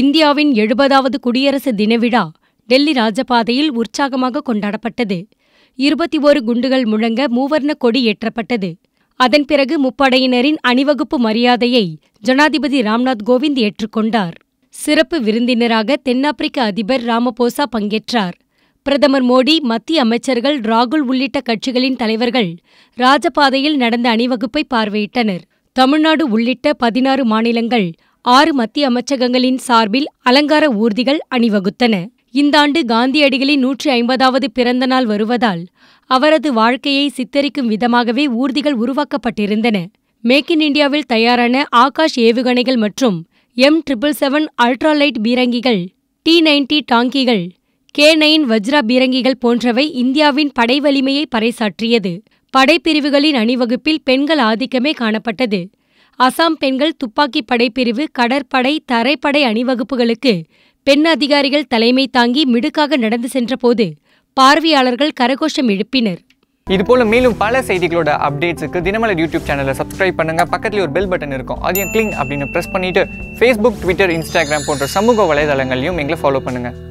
இந்தியாவின் எழுபதாவது குடியரசு தின விழா டெல்லி ராஜபாதையில் உற்சாகமாக கொண்டாடப்பட்டது இருபத்தி ஓரு குண்டுகள் முழங்க மூவர்ண கொடி ஏற்றப்பட்டது அதன் பிறகு முப்படையினரின் அணிவகுப்பு மரியாதையை ஜனாதிபதி ராம்நாத் கோவிந்த் ஏற்றுக்கொண்டார் சிறப்பு விருந்தினராக தென்னாப்பிரிக்க அதிபர் ராமபோசா பங்கேற்றார் பிரதமர் மோடி மத்திய அமைச்சர்கள் ராகுல் உள்ளிட்ட கட்சிகளின் தலைவர்கள் ராஜபாதையில் நடந்த அணிவகுப்பை பார்வையிட்டனர் தமிழ்நாடு உள்ளிட்ட பதினாறு மாநிலங்கள் ஆறு மத்திய அமைச்சகங்களின் சார்பில் அலங்கார ஊர்திகள் அணிவகுத்தன இந்த ஆண்டு காந்தியடிகளின் நூற்றி ஐம்பதாவது பிறந்த நாள் வருவதால் அவரது வாழ்க்கையை சித்தரிக்கும் விதமாகவே ஊர்திகள் உருவாக்கப்பட்டிருந்தன மேக் இன் இந்தியாவில் தயாரான ஆகாஷ் ஏவுகணைகள் மற்றும் எம் ட்ரிபிள் செவன் அல்ட்ராலைட் பீரங்கிகள் டி நைன்டி டாங்கிகள் கே நைன் வஜ்ரா பீரங்கிகள் போன்றவை இந்தியாவின் படை வலிமையை பறைசாற்றியது படைப்பிரிவுகளின் அணிவகுப்பில் பெண்கள் ஆதிக்கமே காணப்பட்டது அசாம் பெண்கள் துப்பாக்கி படைப்பிரிவு கடற்படை தரைப்படை அணிவகுப்புகளுக்கு பெண் அதிகாரிகள் தலைமை தாங்கி மிடுக்காக நடந்து சென்றபோது பார்வையாளர்கள் கரகோஷம் எழுப்பினர் இதுபோல் மேலும் பல செய்திகளோட அப்டேட்ஸுக்கு தினமலர் யூடியூப் சேனலை சப்ஸ்கிரைப் பண்ணுங்கள் பக்கத்தில் ஒரு பெல் பட்டன் இருக்கும் அதையும் கிளிங் அப்படின்னு பிரஸ் பண்ணிவிட்டு ஃபேஸ்புக் ட்விட்டர் இன்ஸ்டாகிராம் போன்ற சமூக வலைதளங்களையும் எங்களை ஃபாலோ பண்ணுங்கள்